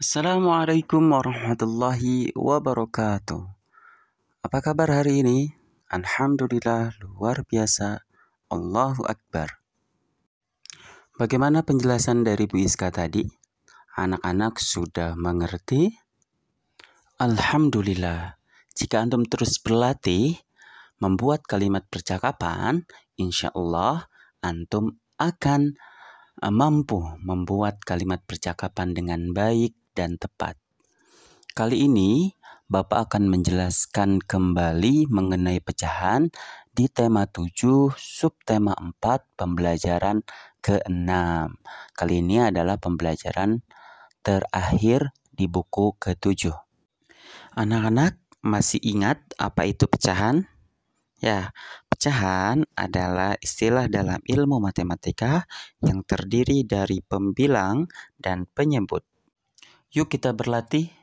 Assalamualaikum warahmatullahi wabarakatuh. Apa kabar hari ini? Alhamdulillah luar biasa. Allahu Akbar. Bagaimana penjelasan dari Bu Iska tadi? Anak-anak sudah mengerti? Alhamdulillah. Jika antum terus berlatih membuat kalimat percakapan, insya Allah antum akan e, mampu membuat kalimat percakapan dengan baik dan tepat. Kali ini Bapak akan menjelaskan kembali mengenai pecahan di tema 7 subtema 4 pembelajaran ke-6. Kali ini adalah pembelajaran terakhir di buku ke-7. Anak-anak masih ingat apa itu pecahan? Ya, pecahan adalah istilah dalam ilmu matematika yang terdiri dari pembilang dan penyebut. Yuk kita berlatih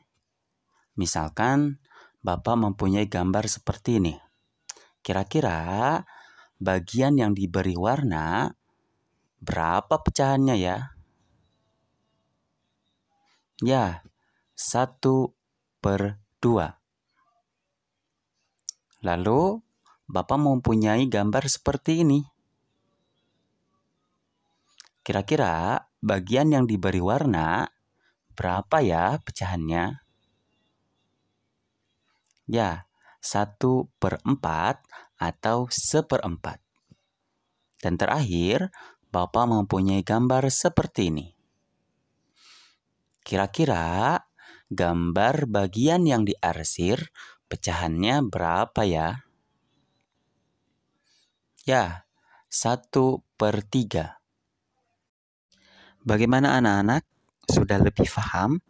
Misalkan Bapak mempunyai gambar seperti ini. Kira-kira bagian yang diberi warna berapa pecahannya ya? Ya, satu per dua. Lalu, Bapak mempunyai gambar seperti ini. Kira-kira bagian yang diberi warna berapa ya pecahannya? Ya, 1 per 4 atau seperempat. Dan terakhir, Bapak mempunyai gambar seperti ini. Kira-kira gambar bagian yang diarsir pecahannya berapa ya? Ya, 1 per 3. Bagaimana anak-anak? Sudah lebih paham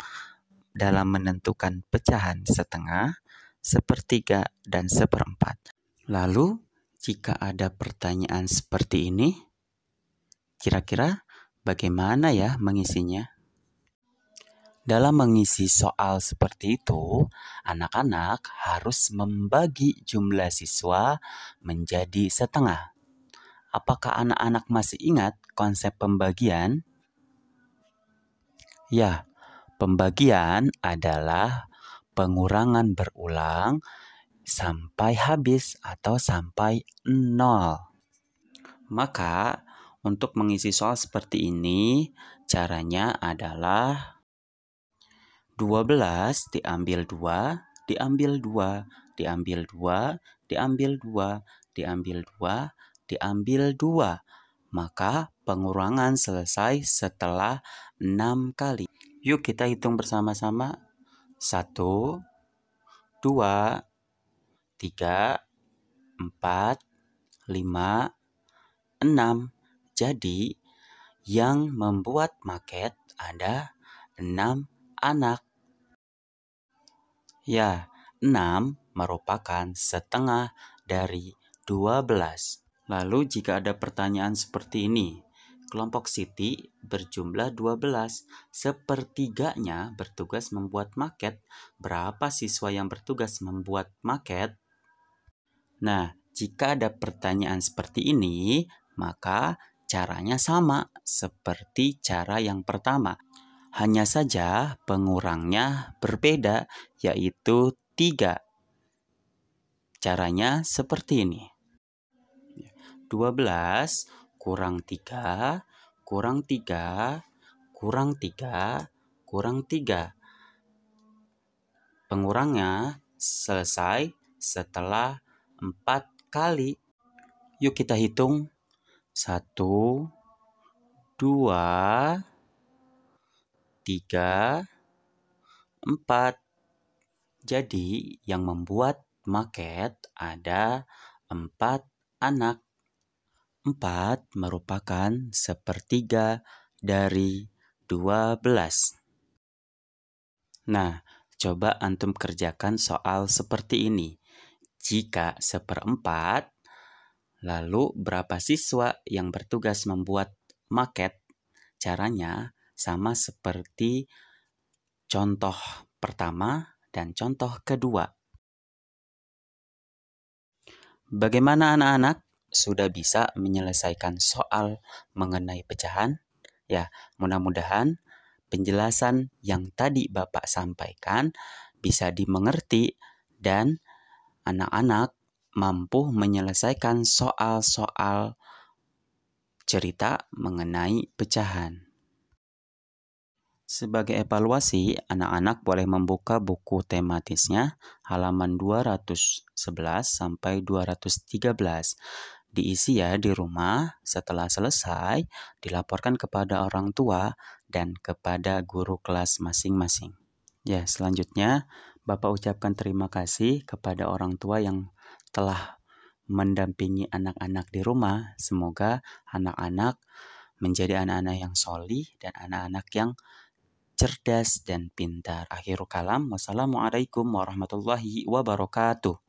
dalam menentukan pecahan setengah sepertiga, dan seperempat. Lalu, jika ada pertanyaan seperti ini, kira-kira bagaimana ya mengisinya? Dalam mengisi soal seperti itu, anak-anak harus membagi jumlah siswa menjadi setengah. Apakah anak-anak masih ingat konsep pembagian? Ya, pembagian adalah pengurangan berulang sampai habis atau sampai nol. Maka, untuk mengisi soal seperti ini, caranya adalah 12 diambil 2, diambil 2, diambil 2, diambil 2, diambil 2, diambil 2. Maka pengurangan selesai setelah 6 kali. Yuk kita hitung bersama-sama satu, dua, tiga, empat, lima, enam. Jadi, yang membuat maket ada enam anak. Ya, enam merupakan setengah dari dua belas. Lalu jika ada pertanyaan seperti ini, kelompok Siti berjumlah 12, sepertiganya bertugas membuat maket. Berapa siswa yang bertugas membuat maket? Nah, jika ada pertanyaan seperti ini, maka caranya sama seperti cara yang pertama. Hanya saja pengurangnya berbeda, yaitu 3. Caranya seperti ini. 12 kurang 3 kurang 3, kurang 3, kurang 3. Pengurangnya selesai setelah 4 kali. Yuk kita hitung. 1, 2, 3, 4. Jadi yang membuat maket ada 4 anak. 4 merupakan sepertiga dari 12. Nah, coba antum kerjakan soal seperti ini. Jika seperempat, lalu berapa siswa yang bertugas membuat maket? Caranya sama seperti contoh pertama dan contoh kedua. Bagaimana anak-anak? sudah bisa menyelesaikan soal mengenai pecahan. Ya, mudah-mudahan penjelasan yang tadi Bapak sampaikan bisa dimengerti dan anak-anak mampu menyelesaikan soal-soal cerita mengenai pecahan. Sebagai evaluasi, anak-anak boleh membuka buku tematisnya halaman 211 sampai 213 diisi ya di rumah. Setelah selesai, dilaporkan kepada orang tua dan kepada guru kelas masing-masing. Ya, selanjutnya Bapak ucapkan terima kasih kepada orang tua yang telah mendampingi anak-anak di rumah. Semoga anak-anak menjadi anak-anak yang solih dan anak-anak yang cerdas dan pintar. Akhirul kalam, wassalamualaikum warahmatullahi wabarakatuh.